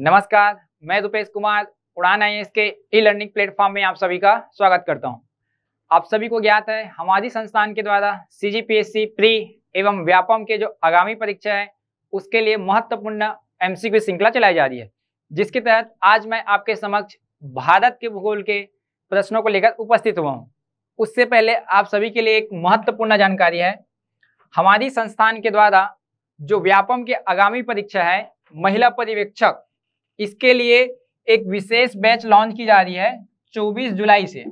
नमस्कार मैं रुपेश कुमार उड़ान आई के ई लर्निंग प्लेटफॉर्म में आप सभी का स्वागत करता हूं। आप सभी को ज्ञात है हमारी संस्थान के द्वारा सी प्री एवं व्यापम के जो आगामी परीक्षा है उसके लिए महत्वपूर्ण एम सी श्रृंखला चलाई जा रही है जिसके तहत आज मैं आपके समक्ष भारत के भूगोल के प्रश्नों को लेकर उपस्थित हुआ हूँ उससे पहले आप सभी के लिए एक महत्वपूर्ण जानकारी है हमारी संस्थान के द्वारा जो व्यापम के आगामी परीक्षा है महिला पर्यवेक्षक इसके लिए एक विशेष बैच लॉन्च की जा रही है 24 जुलाई से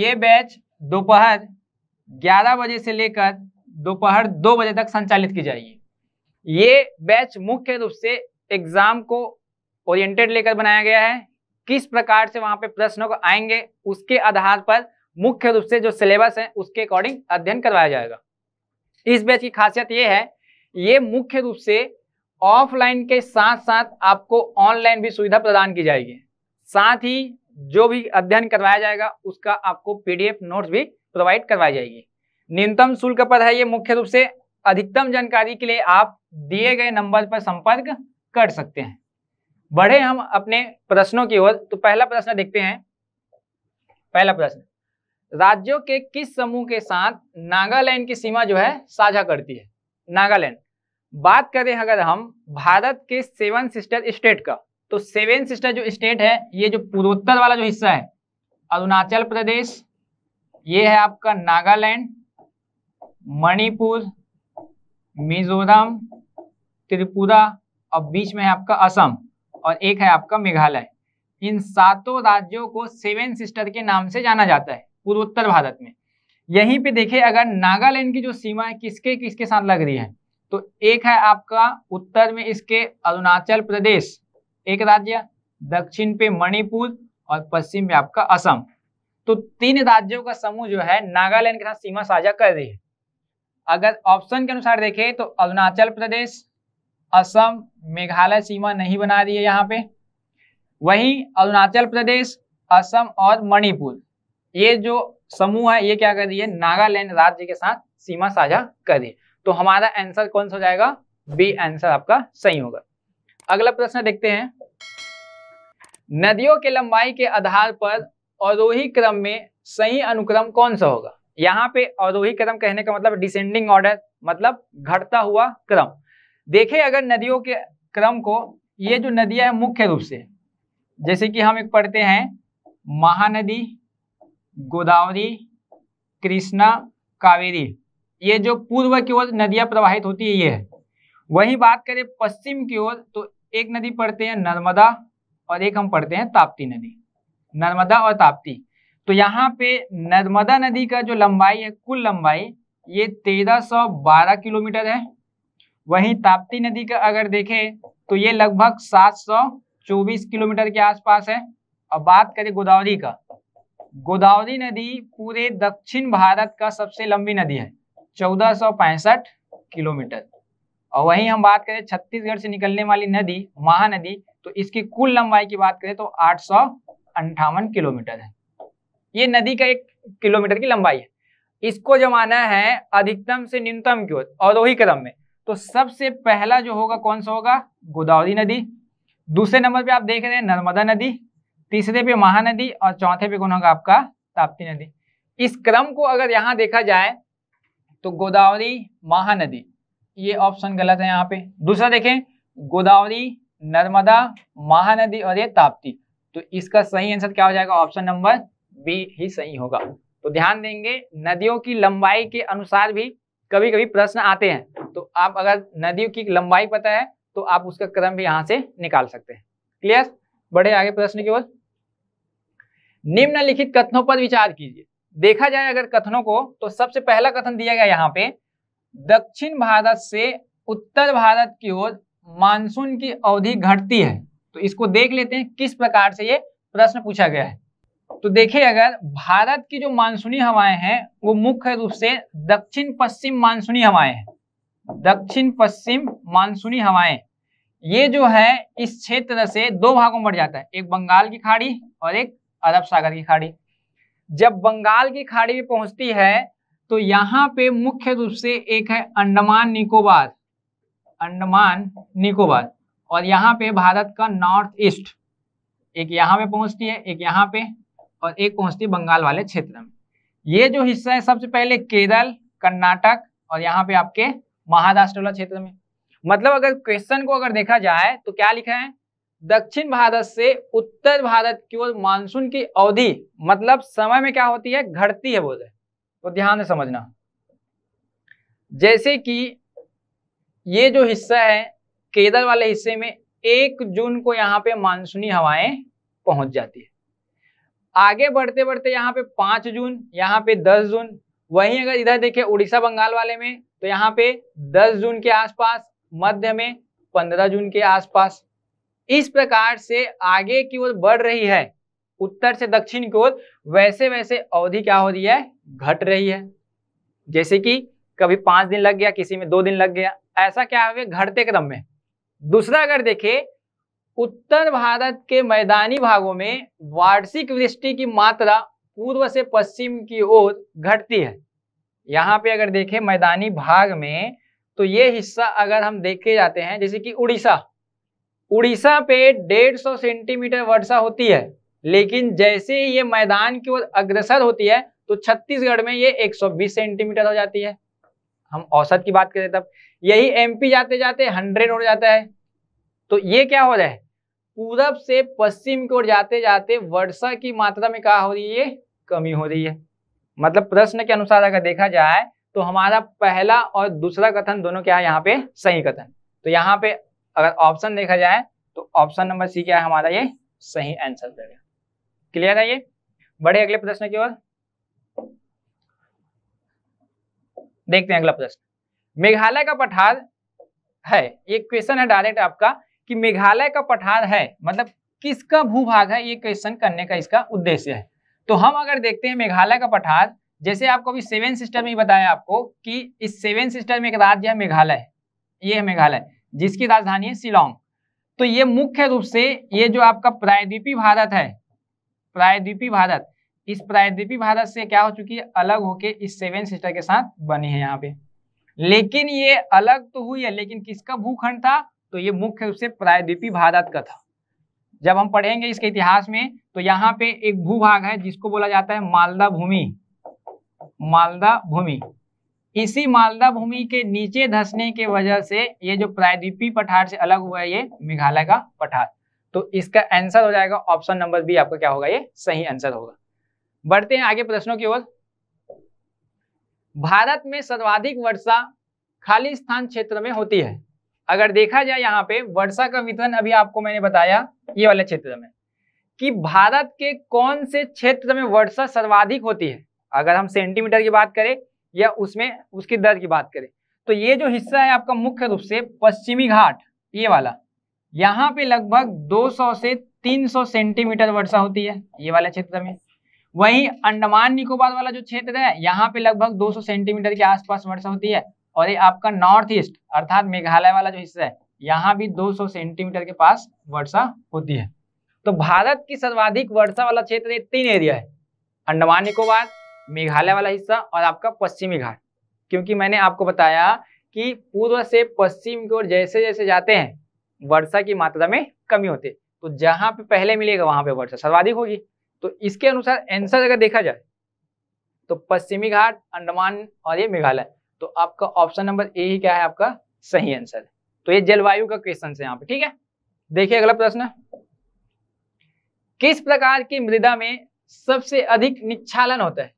ये बैच दोपहर 11 बजे से लेकर दोपहर 2 बजे तक संचालित की जाएगी ये बैच मुख्य रूप से एग्जाम को ओरिएंटेड लेकर बनाया गया है किस प्रकार से वहां पे प्रश्नों को आएंगे उसके आधार पर मुख्य रूप से जो सिलेबस है उसके अकॉर्डिंग अध्ययन करवाया जाएगा इस बैच की खासियत ये है ये मुख्य रूप से ऑफलाइन के साथ साथ आपको ऑनलाइन भी सुविधा प्रदान की जाएगी साथ ही जो भी अध्ययन करवाया जाएगा उसका आपको पीडीएफ नोट्स भी प्रोवाइड करवाई जाएगी न्यूनतम शुल्क पर है ये मुख्य रूप से अधिकतम जानकारी के लिए आप दिए गए नंबर पर संपर्क कर सकते हैं बढ़े हम अपने प्रश्नों की ओर तो पहला प्रश्न देखते हैं पहला प्रश्न राज्यों के किस समूह के साथ नागालैंड की सीमा जो है साझा करती है नागालैंड बात करें अगर हम भारत के सेवन सिस्टर स्टेट का तो सेवन सिस्टर जो स्टेट है ये जो पूर्वोत्तर वाला जो हिस्सा है अरुणाचल प्रदेश ये है आपका नागालैंड मणिपुर मिजोरम त्रिपुरा और बीच में है आपका असम और एक है आपका मेघालय इन सातों राज्यों को सेवन सिस्टर के नाम से जाना जाता है पूर्वोत्तर भारत में यहीं पे देखें अगर नागालैंड की जो सीमा है किसके किसके साथ लग रही है तो एक है आपका उत्तर में इसके अरुणाचल प्रदेश एक राज्य दक्षिण पे मणिपुर और पश्चिम में आपका असम तो तीन राज्यों का समूह जो है नागालैंड के साथ सीमा साझा कर रही है अगर ऑप्शन के अनुसार देखें तो अरुणाचल प्रदेश असम मेघालय सीमा नहीं बना रही है यहाँ पे वहीं अरुणाचल प्रदेश असम और मणिपुर ये जो समूह है ये क्या कर रही है नागालैंड राज्य के साथ सीमा साझा कर रही है तो हमारा आंसर कौन सा हो जाएगा बी आंसर आपका सही होगा अगला प्रश्न देखते हैं नदियों के लंबाई के आधार पर अवरोही क्रम में सही अनुक्रम कौन सा होगा यहाँ पे अवरोही क्रम कहने का मतलब डिसेंडिंग ऑर्डर मतलब घटता हुआ क्रम देखें अगर नदियों के क्रम को ये जो नदियां है मुख्य रूप से जैसे कि हम एक पढ़ते हैं महानदी गोदावरी कृष्णा कावेरी ये जो पूर्व की ओर नदियां प्रवाहित होती है ये है वही बात करें पश्चिम की ओर तो एक नदी पढ़ते हैं नर्मदा और एक हम पढ़ते हैं ताप्ती नदी नर्मदा और ताप्ती तो यहाँ पे नर्मदा नदी का जो लंबाई है कुल लंबाई ये 1312 किलोमीटर है वहीं ताप्ती नदी का अगर देखें तो ये लगभग 724 किलोमीटर के आसपास है और बात करें गोदावरी का गोदावरी नदी पूरे दक्षिण भारत का सबसे लंबी नदी है चौदह किलोमीटर और वहीं हम बात करें छत्तीसगढ़ से निकलने वाली नदी महानदी तो इसकी कुल लंबाई की बात करें तो आठ किलोमीटर है ये नदी का एक किलोमीटर की लंबाई है इसको जमाना है अधिकतम से न्यूनतम की ओर और वही क्रम में तो सबसे पहला जो होगा कौन सा होगा गोदावरी नदी दूसरे नंबर पे आप देख रहे हैं नर्मदा नदी तीसरे पे महानदी और चौथे पे कौन होगा आपका ताप्ती नदी इस क्रम को अगर यहाँ देखा जाए तो गोदावरी महानदी ये ऑप्शन गलत है यहाँ पे दूसरा देखें गोदावरी नर्मदा महानदी और ये ताप्ती तो इसका सही आंसर क्या हो जाएगा ऑप्शन नंबर बी ही सही होगा तो ध्यान देंगे नदियों की लंबाई के अनुसार भी कभी कभी प्रश्न आते हैं तो आप अगर नदियों की लंबाई पता है तो आप उसका क्रम भी यहां से निकाल सकते हैं क्लियर बड़े आगे प्रश्न की ओर निम्नलिखित कथनों पर विचार कीजिए देखा जाए अगर कथनों को तो सबसे पहला कथन दिया गया यहाँ पे दक्षिण भारत से उत्तर भारत की ओर मानसून की अवधि घटती है तो इसको देख लेते हैं किस प्रकार से ये प्रश्न पूछा गया है तो देखिए अगर भारत की जो मानसूनी हवाएं हैं वो मुख्य रूप से दक्षिण पश्चिम मानसूनी हवाएं हैं दक्षिण पश्चिम मानसूनी हवाएं ये जो है इस क्षेत्र से दो भागों में बढ़ जाता है एक बंगाल की खाड़ी और एक अरब सागर की खाड़ी जब बंगाल की खाड़ी में पहुंचती है तो यहाँ पे मुख्य रूप से एक है अंडमान निकोबार अंडमान निकोबार और यहाँ पे भारत का नॉर्थ ईस्ट एक यहाँ पे पहुंचती है एक यहाँ पे और एक पहुंचती है बंगाल वाले क्षेत्र में ये जो हिस्सा है सबसे पहले केरल कर्नाटक और यहाँ पे आपके महाराष्ट्र वाला क्षेत्र में मतलब अगर क्वेश्चन को अगर देखा जाए तो क्या लिखा है दक्षिण भारत से उत्तर भारत की ओर मानसून की अवधि मतलब समय में क्या होती है घटती है बोले तो ध्यान से समझना जैसे कि ये जो हिस्सा है केरल वाले हिस्से में एक जून को यहाँ पे मानसूनी हवाएं पहुंच जाती है आगे बढ़ते बढ़ते यहाँ पे पांच जून यहाँ पे दस जून वहीं अगर इधर देखें उड़ीसा बंगाल वाले में तो यहाँ पे दस जून के आसपास मध्य में पंद्रह जून के आसपास इस प्रकार से आगे की ओर बढ़ रही है उत्तर से दक्षिण की ओर वैसे वैसे अवधि क्या हो रही है घट रही है जैसे कि कभी पांच दिन लग गया किसी में दो दिन लग गया ऐसा क्या हुआ घटते क्रम में दूसरा अगर देखे उत्तर भारत के मैदानी भागों में वार्षिक वृष्टि की मात्रा पूर्व से पश्चिम की ओर घटती है यहाँ पे अगर देखें मैदानी भाग में तो ये हिस्सा अगर हम देखे जाते हैं जैसे कि उड़ीसा उड़ीसा पे 150 सेंटीमीटर वर्षा होती है लेकिन जैसे ही ये मैदान की ओर अग्रसर होती है तो छत्तीसगढ़ में ये 120 सेंटीमीटर हो जाती है हम औसत की बात करें तब यही एमपी जाते जाते 100 हो जाता है तो ये क्या हो रहा है पूरब से पश्चिम की ओर जाते जाते वर्षा की मात्रा में क्या हो रही है कमी हो रही है मतलब प्रश्न के अनुसार अगर देखा जाए तो हमारा पहला और दूसरा कथन दोनों क्या है यहाँ पे सही कथन तो यहाँ पे अगर ऑप्शन देखा जाए तो ऑप्शन नंबर सी क्या है हमारा ये सही आंसर देगा क्लियर है ये बड़े अगले प्रश्न की ओर देखते हैं अगला प्रश्न मेघालय का पठार है ये क्वेश्चन है डायरेक्ट आपका कि मेघालय का पठार है मतलब किसका भूभाग है ये क्वेश्चन करने का इसका उद्देश्य है तो हम अगर देखते हैं मेघालय का पठार जैसे आपको अभी सेवन सिस्टर में बताया आपको कि इस सेवन सिस्टर में एक राज्य है मेघालय ये है मेघालय जिसकी राजधानी है शिलोंग तो ये मुख्य रूप से ये जो आपका प्रायद्वीपी भारत है प्रायद्वीपी भारत इस प्रायद्वीपी भारत से क्या हो चुकी है अलग होके इस सेवन सिस्टर के साथ बनी है यहाँ पे लेकिन ये अलग तो हुई है लेकिन किसका भूखंड था तो ये मुख्य रूप से प्रायद्वीपी भारत का था जब हम पढ़ेंगे इसके इतिहास में तो यहाँ पे एक भूभाग है जिसको बोला जाता है मालदा भूमि मालदा भूमि इसी मालदा भूमि के नीचे धंसने के वजह से ये जो प्रायद्वीपी पठार से अलग हुआ है ये मेघालय का पठार तो इसका आंसर हो जाएगा ऑप्शन नंबर बी आपका क्या होगा ये सही आंसर होगा बढ़ते हैं आगे प्रश्नों की ओर भारत में सर्वाधिक वर्षा खाली स्थान क्षेत्र में होती है अगर देखा जाए यहाँ पे वर्षा का वितरण अभी आपको मैंने बताया ये वाले क्षेत्र में कि भारत के कौन से क्षेत्र में वर्षा सर्वाधिक होती है अगर हम सेंटीमीटर की बात करें या उसमें उसकी दर की बात करें तो ये जो हिस्सा है आपका मुख्य रूप से पश्चिमी घाट ये वाला यहाँ पे लगभग 200 से 300 सेंटीमीटर वर्षा होती है ये वाले क्षेत्र में वहीं अंडमान निकोबार वाला जो क्षेत्र है यहाँ पे लगभग 200 सेंटीमीटर के आसपास वर्षा होती है और ये आपका नॉर्थ ईस्ट अर्थात मेघालय वाला जो हिस्सा है यहाँ भी 200 सेंटीमीटर के पास वर्षा होती है तो भारत की सर्वाधिक वर्षा वाला क्षेत्र ये तीन एरिया है अंडमान निकोबार मेघालय वाला हिस्सा और आपका पश्चिमी घाट क्योंकि मैंने आपको बताया कि पूर्व से पश्चिम की ओर जैसे जैसे जाते हैं वर्षा की मात्रा में कमी होती है तो जहां पे पहले मिलेगा वहां पे वर्षा सर्वाधिक होगी तो इसके अनुसार आंसर अगर देखा जाए तो पश्चिमी घाट अंडमान और ये मेघालय तो आपका ऑप्शन नंबर ए ही क्या है आपका सही आंसर तो ये जलवायु का क्वेश्चन है यहाँ पे ठीक है देखिए अगला प्रश्न किस प्रकार की मृदा में सबसे अधिक निक्षालन होता है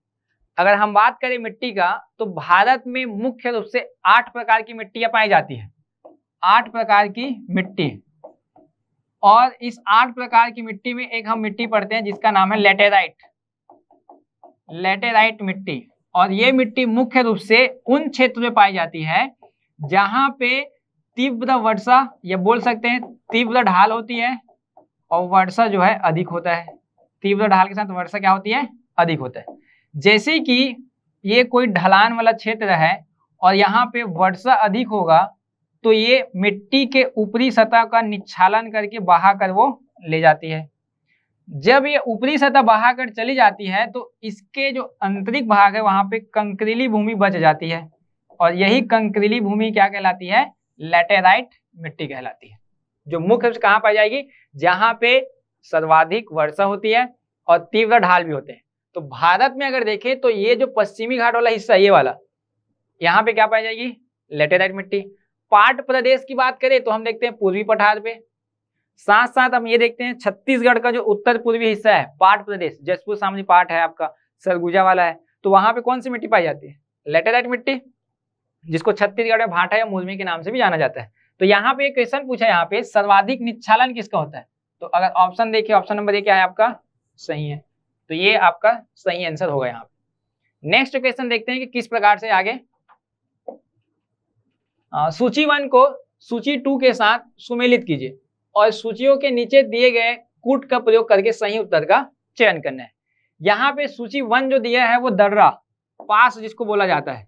अगर हम बात करें मिट्टी का तो भारत में मुख्य रूप से आठ प्रकार की मिट्टियां पाई जाती है आठ प्रकार की मिट्टी और इस आठ प्रकार की मिट्टी में एक हम मिट्टी पढ़ते हैं जिसका नाम है लेटेराइट लेटेराइट मिट्टी और ये मिट्टी मुख्य रूप से उन क्षेत्र में पाई जाती है जहां पे तीव्र वर्षा या बोल सकते हैं तीव्र ढाल होती है और वर्षा जो है अधिक होता है तीव्र ढाल के साथ वर्षा क्या होती है अधिक होता है जैसे कि ये कोई ढलान वाला क्षेत्र है और यहाँ पे वर्षा अधिक होगा तो ये मिट्टी के ऊपरी सतह का निच्छालन करके बहा कर वो ले जाती है जब ये ऊपरी सतह बहा कर चली जाती है तो इसके जो आंतरिक भाग है वहाँ पे कंक्रीली भूमि बच जाती है और यही कंक्रीली भूमि क्या कहलाती है लेटेराइट मिट्टी कहलाती है जो मुख्य रूप से कहाँ पाई जाएगी जहाँ पे सर्वाधिक वर्षा होती है और तीव्र ढाल भी होते हैं तो भारत में अगर देखें तो ये जो पश्चिमी घाट वाला हिस्सा ये वाला यहाँ पे क्या पाई जाएगी लेटेराइट मिट्टी पाट प्रदेश की बात करें तो हम देखते हैं पूर्वी पठार पे साथ साथ हम ये देखते हैं छत्तीसगढ़ का जो उत्तर पूर्वी हिस्सा है पाट प्रदेश जसपुर सामने पाट है आपका सरगुजा वाला है तो वहां पे कौन सी मिट्टी पाई जाती है लेटेराइट मिट्टी जिसको छत्तीसगढ़ में भाटा या मुजमी के नाम से भी जाना जाता है तो यहाँ पे क्वेश्चन पूछा यहाँ पे सर्वाधिक निच्छालन किसका होता है तो अगर ऑप्शन देखिए ऑप्शन नंबर क्या है आपका सही है तो ये आपका सही आंसर होगा यहाँ पे नेक्स्ट क्वेश्चन देखते हैं कि किस प्रकार से आगे सूची वन को सूची टू के साथ सुमेलित कीजिए और सूचियों के नीचे दिए गए कूट का प्रयोग करके सही उत्तर का चयन करना है यहाँ पे सूची वन जो दिया है वो दर्रा पास जिसको बोला जाता है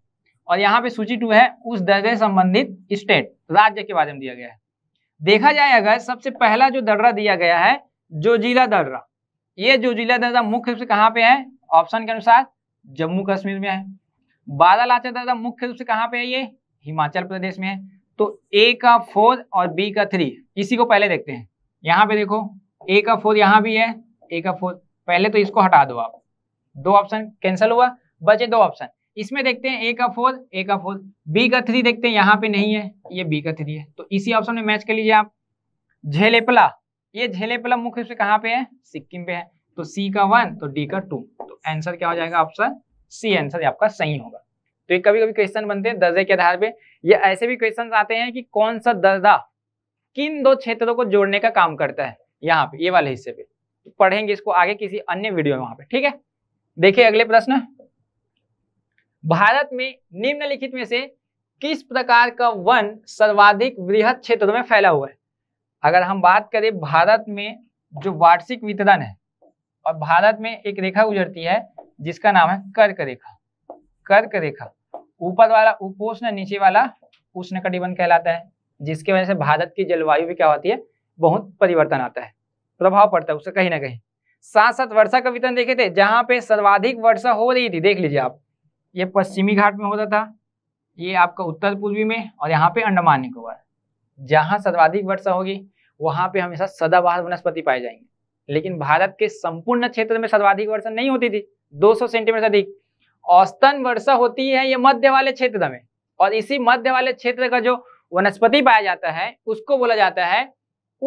और यहाँ पे सूची टू है उस दर्रे संबंधित स्टेट राज्य के बारे में दिया गया है देखा जाए अगर सबसे पहला जो दर्रा दिया गया है जो जिला दर्रा ये जो जिला दर्जा मुख्य रूप से कहाँ पे है ऑप्शन के अनुसार जम्मू कश्मीर में है बादल आचर दर्जा मुख्य रूप से कहाँ पे है ये हिमाचल प्रदेश में है तो ए का फोर और बी का थ्री इसी को पहले देखते हैं यहाँ पे देखो ए का फोर यहाँ भी है ए का फोर पहले तो इसको हटा दो आप दो ऑप्शन कैंसिल हुआ बचे दो ऑप्शन इसमें देखते हैं ए का फोर ए का फोर बी का थ्री देखते हैं यहाँ पे नहीं है ये बी का थ्री है तो इसी ऑप्शन में मैच कर लीजिए आप झेलेपला ये झेले झेलेपिला मुख्य रूप से कहाँ पे है सिक्किम पे है तो सी का वन तो डी का टू तो आंसर क्या हो जाएगा ऑप्शन सी आंसर आपका सही होगा तो ये कभी कभी क्वेश्चन बनते हैं दर्जे के आधार पे ये ऐसे भी क्वेश्चन आते हैं कि कौन सा दर्जा किन दो क्षेत्रों को जोड़ने का काम करता है यहाँ पे ये वाले हिस्से पे तो पढ़ेंगे इसको आगे किसी अन्य वीडियो में वहां पे ठीक है देखिए अगले प्रश्न भारत में निम्नलिखित में से किस प्रकार का वन सर्वाधिक वृहद क्षेत्रों में फैला हुआ है अगर हम बात करें भारत में जो वार्षिक वितरण है और भारत में एक रेखा गुजरती है जिसका नाम है कर्क रेखा कर्क रेखा ऊपर वाला उपोष्ण नीचे वाला उष्ण कटिबंध कहलाता है जिसकी वजह से भारत की जलवायु भी क्या होती है बहुत परिवर्तन आता है प्रभाव पड़ता है उससे कहीं ना कहीं साथ साथ वर्षा का वितरण देखे थे जहां पे सर्वाधिक वर्षा हो रही थी देख लीजिए आप ये पश्चिमी घाट में होता था ये आपका उत्तर पूर्वी में और यहाँ पे अंडमान निकोबार जहाँ सर्वाधिक वर्षा होगी वहाँ पे हमेशा सदाबहार वनस्पति पाए जाएंगे लेकिन भारत के संपूर्ण क्षेत्र में सर्वाधिक वर्षा नहीं होती थी 200 सेंटीमीटर अधिक औसतन वर्षा होती है ये मध्य वाले क्षेत्र में और इसी मध्य वाले क्षेत्र का जो वनस्पति पाया जाता है उसको बोला जाता है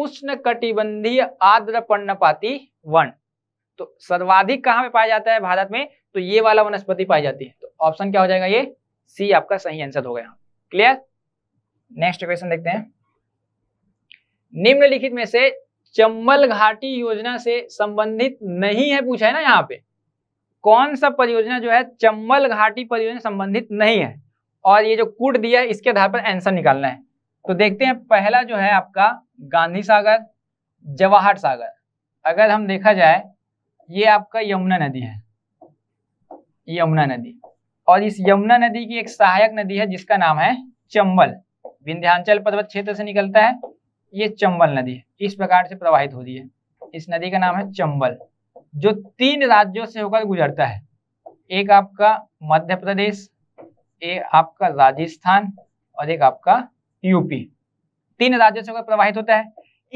उष्ण कटिबंधीय आर्द्र पर्णपाती वन तो सर्वाधिक कहाँ पे पाया जाता है भारत में तो ये वाला वनस्पति पाई जाती है तो ऑप्शन क्या हो जाएगा ये सी आपका सही आंसर हो गया क्लियर नेक्स्ट क्वेश्चन देखते हैं निम्नलिखित में से चंबल घाटी योजना से संबंधित नहीं है पूछा है ना यहाँ पे कौन सा परियोजना जो है चंबल घाटी परियोजना संबंधित नहीं है और ये जो कूट दिया है इसके आधार पर आंसर निकालना है तो देखते हैं पहला जो है आपका गांधी सागर जवाहर सागर अगर हम देखा जाए ये आपका यमुना नदी है यमुना नदी और इस यमुना नदी की एक सहायक नदी है जिसका नाम है चंबल विंध्यांचल पर्वत क्षेत्र से निकलता है ये चंबल नदी है इस प्रकार से प्रवाहित होती है इस नदी का नाम है चंबल जो तीन राज्यों से होकर गुजरता है एक आपका मध्य प्रदेश एक आपका राजस्थान और एक आपका यूपी तीन राज्यों से होकर प्रवाहित होता है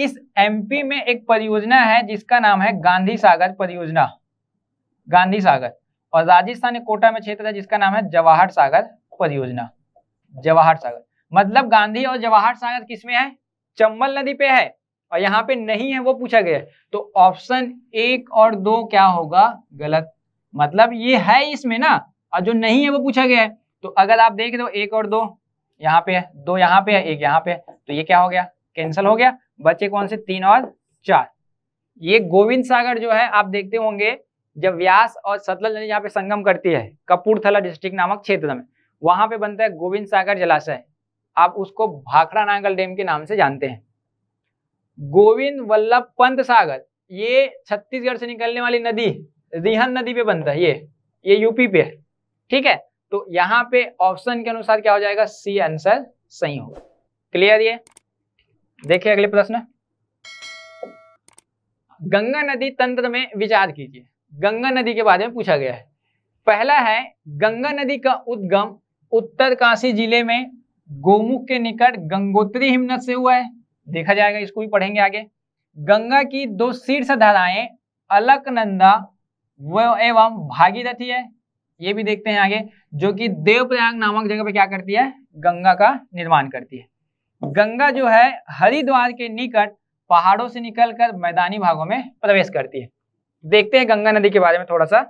इस एमपी में एक परियोजना है जिसका नाम है गांधी सागर परियोजना गांधी सागर और राजस्थान कोटा में क्षेत्र है जिसका नाम है जवाहर सागर परियोजना जवाहर सागर मतलब गांधी और जवाहर सागर किसमें है चंबल नदी पे है और यहाँ पे नहीं है वो पूछा गया तो ऑप्शन एक और दो क्या होगा गलत मतलब ये है इसमें ना और जो नहीं है वो पूछा गया है तो अगर आप देख दो एक और दो यहाँ पे है दो यहाँ पे है एक यहाँ पे है तो ये क्या हो गया कैंसिल हो गया बचे कौन से तीन और चार ये गोविंद सागर जो है आप देखते होंगे जब व्यास और सतलज नदी यहाँ पे संगम करती है कपूरथला डिस्ट्रिक्ट नामक क्षेत्र में वहां पे बनता है गोविंद सागर जलाशय आप उसको भाखड़ा नांगल डैम के नाम से जानते हैं गोविंद वल्लभ पंत सागर ये छत्तीसगढ़ से निकलने वाली नदी रिहन नदी पे बनता है ये ये यूपी पे है ठीक है तो यहाँ पे ऑप्शन के अनुसार क्या हो जाएगा सी आंसर सही होगा क्लियर ये देखिए अगले प्रश्न गंगा नदी तंत्र में विचार कीजिए गंगा नदी के बारे में पूछा गया है पहला है गंगा नदी का उद्गम उत्तरकाशी जिले में गोमुख के निकट गंगोत्री हिमनद से हुआ है देखा जाएगा इसको भी पढ़ेंगे आगे गंगा की दो शीर्ष धाराएं अलकनंदा एवं भागीरथी है ये भी देखते हैं आगे जो कि देवप्रयाग नामक जगह पे क्या करती है गंगा का निर्माण करती है गंगा जो है हरिद्वार के निकट पहाड़ों से निकलकर मैदानी भागों में प्रवेश करती है देखते हैं गंगा नदी के बारे में थोड़ा सा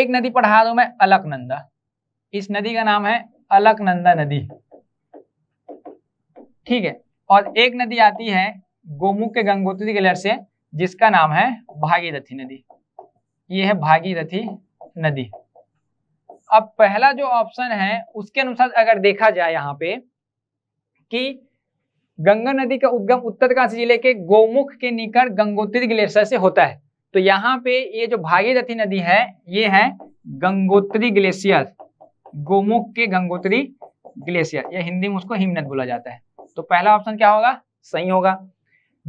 एक नदी पढ़ा दो मैं अलकनंदा इस नदी का नाम है अलकनंदा नदी ठीक है और एक नदी आती है गोमुख के गंगोत्री के से जिसका नाम है भागीरथी नदी ये है भागीरथी नदी अब पहला जो ऑप्शन है उसके अनुसार अगर देखा जाए यहाँ पे कि गंगा नदी का उद्गम उत्तरकाशी जिले के गोमुख के निकट गंगोत्री ग्लेशियर से होता है तो यहाँ पे ये जो भागीरथी नदी है ये है गंगोत्री ग्लेशियर गोमुख के गंगोत्री ग्लेशियर या हिंदी में उसको हिमनद बोला जाता है तो पहला ऑप्शन क्या होगा सही होगा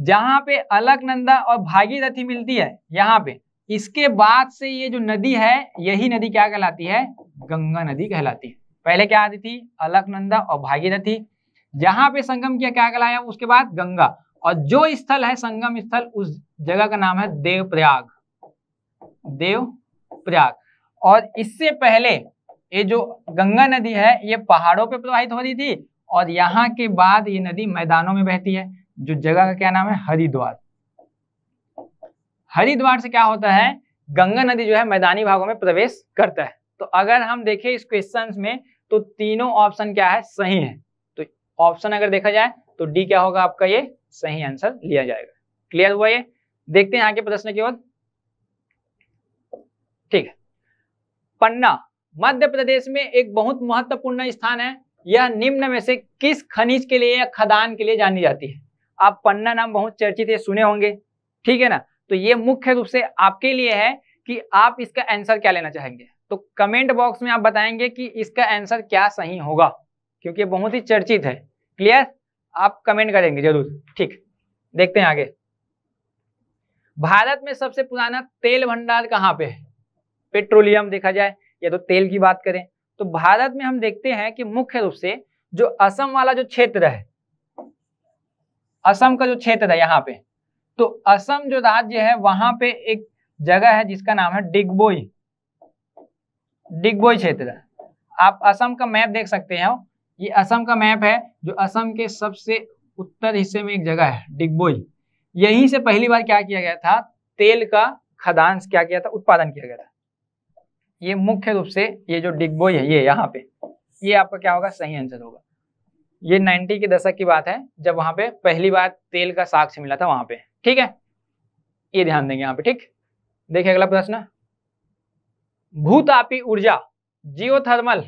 जहां पे अलकनंदा और भागीरथी मिलती है यहाँ पे इसके बाद से ये जो नदी है यही नदी क्या कहलाती है गंगा नदी कहलाती है पहले क्या आती थी अलकनंदा और भागीरथी जहां पे संगम किया क्या कहलाया उसके बाद गंगा और जो स्थल है संगम स्थल उस जगह का नाम है देवप्रयाग देवप्रयाग और इससे पहले ये जो गंगा नदी है ये पहाड़ों पे प्रवाहित हो रही थी और यहाँ के बाद ये नदी मैदानों में बहती है जो जगह का क्या नाम है हरिद्वार हरिद्वार से क्या होता है गंगा नदी जो है मैदानी भागों में प्रवेश करता है तो अगर हम देखें इस क्वेश्चन में तो तीनों ऑप्शन क्या है सही है तो ऑप्शन अगर देखा जाए तो डी क्या होगा आपका ये सही आंसर लिया जाएगा क्लियर हुआ ये देखते हैं आगे प्रश्न की ओर ठीक है पन्ना मध्य प्रदेश में एक बहुत महत्वपूर्ण स्थान है यह निम्न में से किस खनिज के लिए या खदान के लिए जानी जाती है आप पन्ना नाम बहुत चर्चित है सुने होंगे ठीक है ना तो ये मुख्य रूप से आपके लिए है कि आप इसका आंसर क्या लेना चाहेंगे तो कमेंट बॉक्स में आप बताएंगे कि इसका आंसर क्या सही होगा क्योंकि बहुत ही चर्चित है क्लियर आप कमेंट करेंगे जरूर ठीक देखते हैं आगे भारत में सबसे पुराना तेल भंडार कहाँ पे है पेट्रोलियम देखा जाए या तो तेल की बात करें तो भारत में हम देखते हैं कि मुख्य रूप से जो असम वाला जो क्षेत्र है असम का जो क्षेत्र है यहाँ पे तो असम जो राज्य है वहां पे एक जगह है जिसका नाम है डिगबोई डिगबोई क्षेत्र आप असम का मैप देख सकते हैं ये असम का मैप है जो असम के सबसे उत्तर हिस्से में एक जगह है डिगबोई यहीं से पहली बार क्या किया गया था तेल का खदान क्या किया था उत्पादन किया गया था ये मुख्य रूप से ये जो डिग्बोई है ये यहाँ पे ये आपका क्या होगा सही आंसर होगा ये 90 के दशक की बात है जब वहां पे पहली बार तेल का साक्ष्य मिला था वहां पे ठीक है ये ध्यान देंगे यहाँ पे ठीक देखिए अगला प्रश्न भूतापी ऊर्जा जियोथर्मल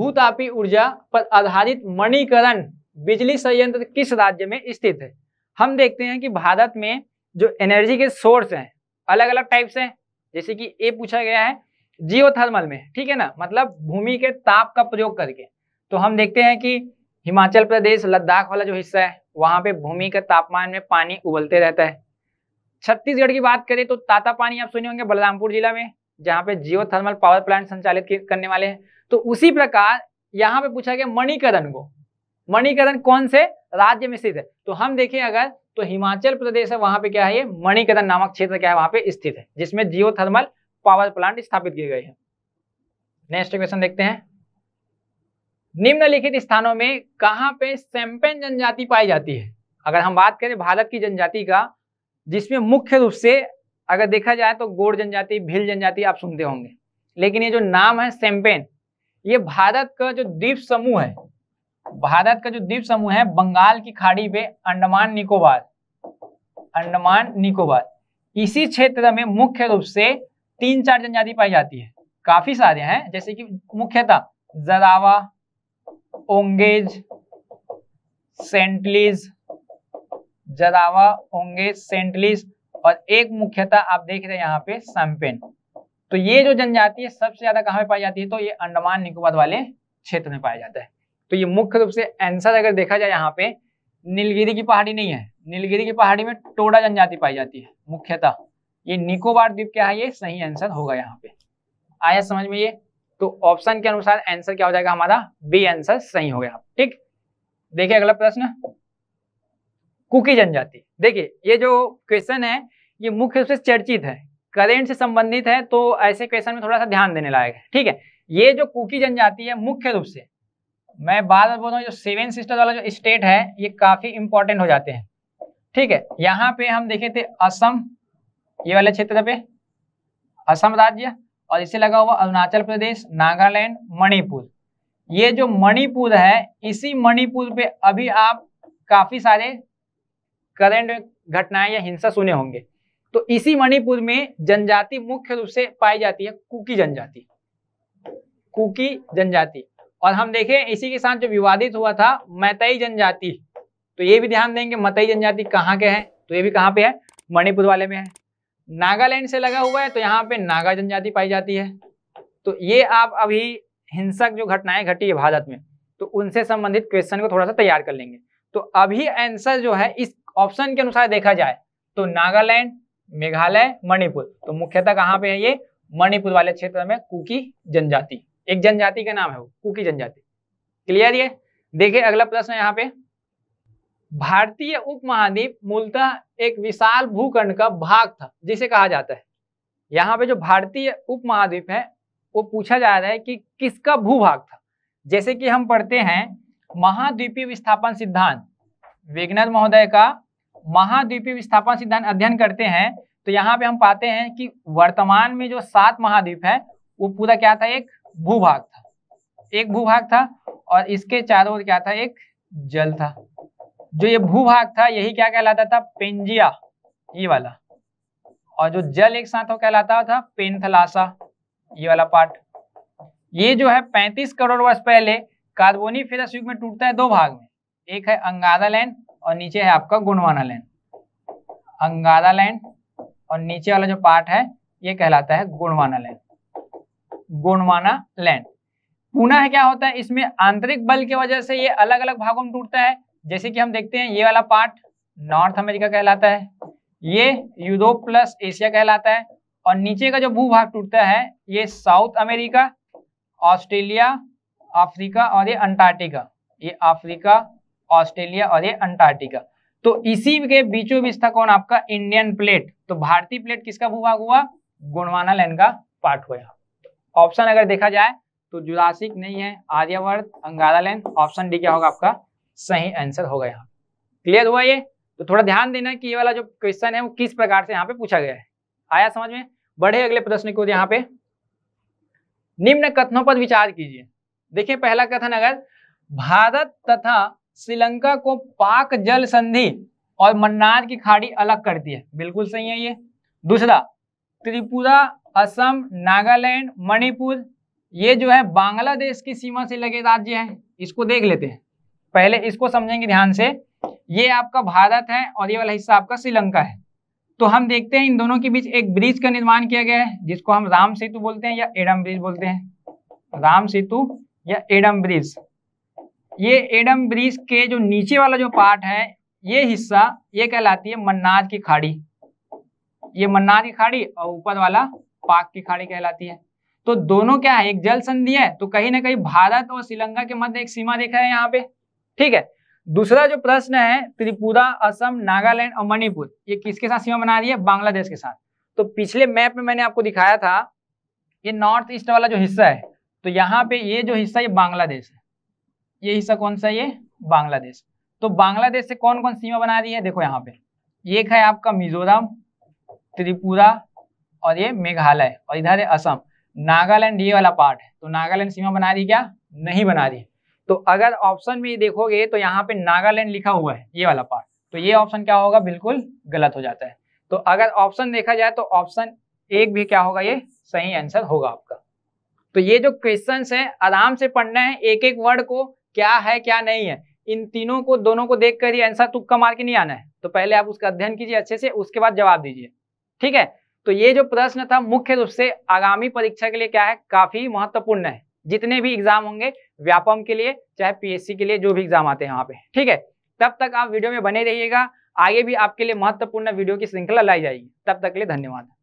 भूतापी ऊर्जा पर आधारित मणिकरण बिजली संयंत्र किस राज्य में स्थित है हम देखते हैं कि भारत में जो एनर्जी के सोर्स हैं अलग अलग टाइप्स हैं जैसे कि ए पूछा गया है जियोथर्मल में ठीक है ना मतलब भूमि के ताप का प्रयोग करके तो हम देखते हैं कि हिमाचल प्रदेश लद्दाख वाला जो हिस्सा है वहां पे भूमि के तापमान में पानी उबलते रहता है छत्तीसगढ़ की बात करें तो ताता पानी आप सुने होंगे बलरामपुर जिला में जहाँ पे जियो थर्मल पावर प्लांट संचालित करने वाले हैं तो उसी प्रकार यहाँ पे पूछा गया मणिकरण को मणिकरण कौन से राज्य में स्थित है तो हम देखें अगर तो हिमाचल प्रदेश है वहां पे क्या है ये मणिकरण नामक क्षेत्र क्या है वहां पे स्थित है जिसमें जियो थर्मल पावर प्लांट स्थापित किए गए हैं नेक्स्ट क्वेश्चन देखते हैं निम्नलिखित स्थानों में कहां पे सैम्पेन जनजाति पाई जाती है अगर हम बात करें भारत की जनजाति का जिसमें मुख्य रूप से अगर देखा जाए तो गोड़ जनजाति भील जनजाति आप सुनते होंगे लेकिन ये जो नाम है सैम्पेन ये भारत का जो द्वीप समूह है भारत का जो द्वीप समूह है बंगाल की खाड़ी पे अंडमान निकोबार अंडमान निकोबार इसी क्षेत्र में मुख्य रूप से तीन चार जनजाति पाई जाती है काफी सारे हैं जैसे कि मुख्यतः जरावा ओंगेज सेंटलीज जरावा ओंगेज सेंटलीज और एक मुख्यतः आप देख रहे हैं यहाँ पे सम्पेन तो ये जो जनजाति है सबसे ज्यादा कहाँ पे पाई जाती है तो ये अंडमान निकोबार वाले क्षेत्र में पाया जाता है तो ये मुख्य रूप से आंसर अगर देखा जाए यहाँ पे नीलगिरी की पहाड़ी नहीं है नीलगिरी की पहाड़ी में टोडा जनजाति पाई जाती है मुख्यतः ये निकोबार द्वीप क्या है ये सही आंसर होगा यहाँ पे आया समझ में ये तो ऑप्शन के अनुसार आंसर क्या हो जाएगा हमारा बी आंसर सही हो गया ठीक देखिए अगला प्रश्न कुकी जनजाति देखिए ये जो क्वेश्चन है ये मुख्य रूप से चर्चित है करेंट से संबंधित है तो ऐसे क्वेश्चन में थोड़ा सा ध्यान देने लायक है ठीक है ये जो कुकी जनजाति है मुख्य रूप से मैं बार बार बोल रहा हूँ जो सेवन सिस्टर वाला जो स्टेट है ये काफी इंपॉर्टेंट हो जाते हैं ठीक है यहाँ पे हम देखे थे असम ये वाले क्षेत्र पे असम राज्य और इसे लगा हुआ अरुणाचल प्रदेश नागालैंड मणिपुर ये जो मणिपुर है इसी मणिपुर पे अभी आप काफी सारे करंट घटनाएं या हिंसा सुने होंगे तो इसी मणिपुर में जनजाति मुख्य रूप से पाई जाती है कुकी जनजाति कुकी जनजाति और हम देखें इसी के साथ जो विवादित हुआ था मैतई जनजाति तो ये भी ध्यान देंगे मतई जनजाति कहाँ के हैं तो ये भी कहाँ पे है मणिपुर वाले में है नागालैंड से लगा हुआ है तो यहाँ पे नागा जनजाति पाई जाती है तो ये आप अभी हिंसक जो घटनाएं घटी है भारत में तो उनसे संबंधित क्वेश्चन को थोड़ा सा तैयार कर लेंगे तो अभी आंसर जो है इस ऑप्शन के अनुसार देखा जाए तो नागालैंड मेघालय मणिपुर तो मुख्यतः कहाँ पे है ये मणिपुर वाले क्षेत्र में कुकी जनजाति एक जनजाति का नाम है वो कुकी जनजाति क्लियर ये देखिए अगला प्रश्न यहाँ पे भारतीय उपमहाद्वीप मूलतः एक विशाल भूखंड का भाग था जिसे कहा जाता है यहाँ पे जो भारतीय उपमहाद्वीप है वो पूछा जा रहा है कि किसका भूभाग था जैसे कि हम पढ़ते हैं महाद्वीपीय विस्थापन सिद्धांत वेगनर महोदय का महाद्वीपीय विस्थापन सिद्धांत अध्ययन करते हैं तो यहाँ पे हम पाते हैं कि वर्तमान में जो सात महाद्वीप है वो पूरा क्या था एक भूभाग था एक भूभाग था और इसके चारों ओर क्या था एक जल था जो ये भूभाग था यही क्या कहलाता था पेंजिया ये वाला और जो जल एक साथ हो कहलाता था पेंथलासा ये वाला पार्ट ये जो है 35 करोड़ वर्ष पहले फेरस युग में टूटता है दो भाग में एक है अंगादा लैंड और नीचे है आपका गुणवाना लैंड अंगादा लैंड और नीचे वाला जो पार्ट है ये कहलाता है गुणवाना लैंड गुणवाना लैंड पुनः क्या होता है इसमें आंतरिक बल की वजह से ये अलग अलग भागों में टूटता है जैसे कि हम देखते हैं ये वाला पार्ट नॉर्थ अमेरिका कहलाता है ये यूरोप प्लस एशिया कहलाता है और नीचे का जो भूभाग टूटता है ये साउथ अमेरिका ऑस्ट्रेलिया अफ्रीका और ये अंटार्कटिका ये अफ्रीका ऑस्ट्रेलिया और ये अंटार्कटिका तो इसी के बीचों बीच था कौन आपका इंडियन प्लेट तो भारतीय प्लेट किसका भूभाग हुआ गुणवाना लैंड का पार्ट हुआ ऑप्शन अगर देखा जाए तो जुरासिक नहीं है आर्यावर्त अंगारा लैंड ऑप्शन डी क्या होगा आपका सही आंसर होगा यहाँ क्लियर हुआ ये तो थोड़ा ध्यान देना कि ये वाला जो क्वेश्चन है वो किस प्रकार से यहाँ पे पूछा गया है आया समझ में बढ़े अगले प्रश्न को यहाँ पे निम्न कथनों पर विचार कीजिए देखिए पहला कथन अगर भारत तथा श्रीलंका को पाक जल संधि और मन्नार की खाड़ी अलग करती है बिल्कुल सही है ये दूसरा त्रिपुरा असम नागालैंड मणिपुर ये जो है बांग्लादेश की सीमा से लगे राज्य हैं इसको देख लेते हैं पहले इसको समझेंगे ध्यान से ये आपका भारत है और ये वाला हिस्सा आपका श्रीलंका है तो हम देखते हैं इन दोनों के बीच एक ब्रिज का निर्माण किया गया है जिसको हम राम सेतु बोलते हैं या एडम ब्रिज बोलते हैं राम सेतु या एडम ब्रिज ये एडम ब्रिज के जो नीचे वाला जो पार्ट है ये हिस्सा ये कहलाती है मन्नार की खाड़ी ये मन्नार की खाड़ी और ऊपर वाला पाक की खाड़ी कहलाती है तो दोनों क्या है एक जल संधि है तो कहीं ना कहीं भारत और श्रीलंका के मध्य एक सीमा रेखा है यहाँ पे ठीक है दूसरा जो प्रश्न है त्रिपुरा असम नागालैंड और मणिपुर ये किसके साथ सीमा बना रही है बांग्लादेश के साथ तो पिछले मैप में मैंने आपको दिखाया था ये नॉर्थ ईस्ट वाला जो हिस्सा है तो यहाँ पे ये जो हिस्सा ये बांग्लादेश है ये हिस्सा कौन सा ये बांग्लादेश तो बांग्लादेश से कौन कौन सीमा बना रही है देखो यहाँ पे एक है आपका मिजोरम त्रिपुरा और ये मेघालय और इधर है असम नागालैंड ये वाला पार्ट है तो नागालैंड सीमा बना रही क्या नहीं बना रही तो अगर ऑप्शन में देखोगे तो यहाँ पे नागालैंड लिखा हुआ है ये वाला पार्ट तो ये ऑप्शन क्या होगा बिल्कुल गलत हो जाता है तो अगर ऑप्शन देखा जाए तो ऑप्शन एक भी क्या होगा ये सही आंसर होगा आपका तो ये जो क्वेश्चन है आराम से पढ़ना है एक एक वर्ड को क्या है क्या नहीं है इन तीनों को दोनों को देख कर ही आंसर तुक्का मार के नहीं आना है तो पहले आप उसका अध्ययन कीजिए अच्छे से उसके बाद जवाब दीजिए ठीक है तो ये जो प्रश्न था मुख्य रूप से आगामी परीक्षा के लिए क्या है काफी महत्वपूर्ण है जितने भी एग्जाम होंगे व्यापम के लिए चाहे पीएससी के लिए जो भी एग्जाम आते हैं वहाँ पे ठीक है तब तक आप वीडियो में बने रहिएगा आगे भी आपके लिए महत्वपूर्ण वीडियो की श्रृंखला लाई जाएगी तब तक के लिए धन्यवाद